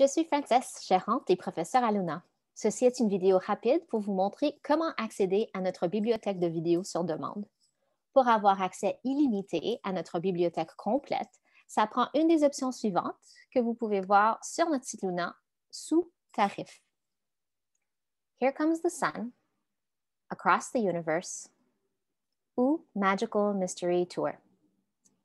Je suis Frances, gérante et professeure à Luna. Ceci est une vidéo rapide pour vous montrer comment accéder à notre bibliothèque de vidéos sur demande. Pour avoir accès illimité à notre bibliothèque complète, ça prend une des options suivantes que vous pouvez voir sur notre site Luna sous tarif. Here Comes the Sun, Across the Universe ou Magical Mystery Tour.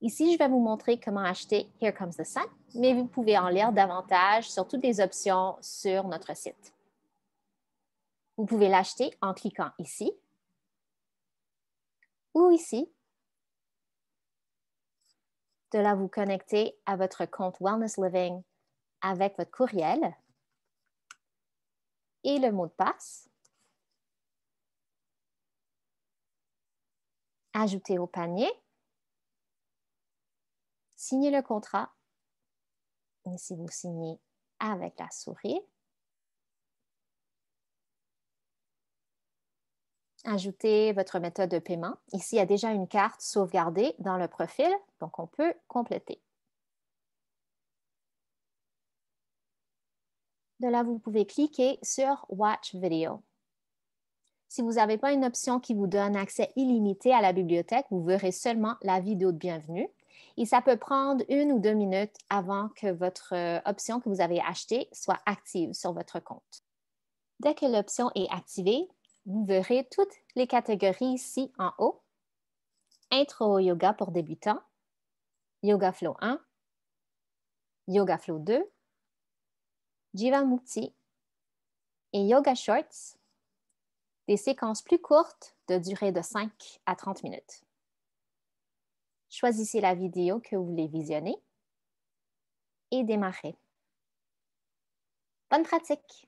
Ici, je vais vous montrer comment acheter Here Comes the Sun, mais vous pouvez en lire davantage sur toutes les options sur notre site. Vous pouvez l'acheter en cliquant ici ou ici. De là, vous connectez à votre compte Wellness Living avec votre courriel et le mot de passe. Ajoutez au panier signez le contrat. Ici, si vous signez avec la souris, Ajoutez votre méthode de paiement. Ici, il y a déjà une carte sauvegardée dans le profil, donc on peut compléter. De là, vous pouvez cliquer sur Watch Video. Si vous n'avez pas une option qui vous donne accès illimité à la bibliothèque, vous verrez seulement la vidéo de bienvenue. Et ça peut prendre une ou deux minutes avant que votre euh, option que vous avez achetée soit active sur votre compte. Dès que l'option est activée, vous verrez toutes les catégories ici en haut. Intro au yoga pour débutants, Yoga Flow 1, Yoga Flow 2, Jiva Mukti et Yoga Shorts des séquences plus courtes de durée de 5 à 30 minutes. Choisissez la vidéo que vous voulez visionner et démarrez. Bonne pratique!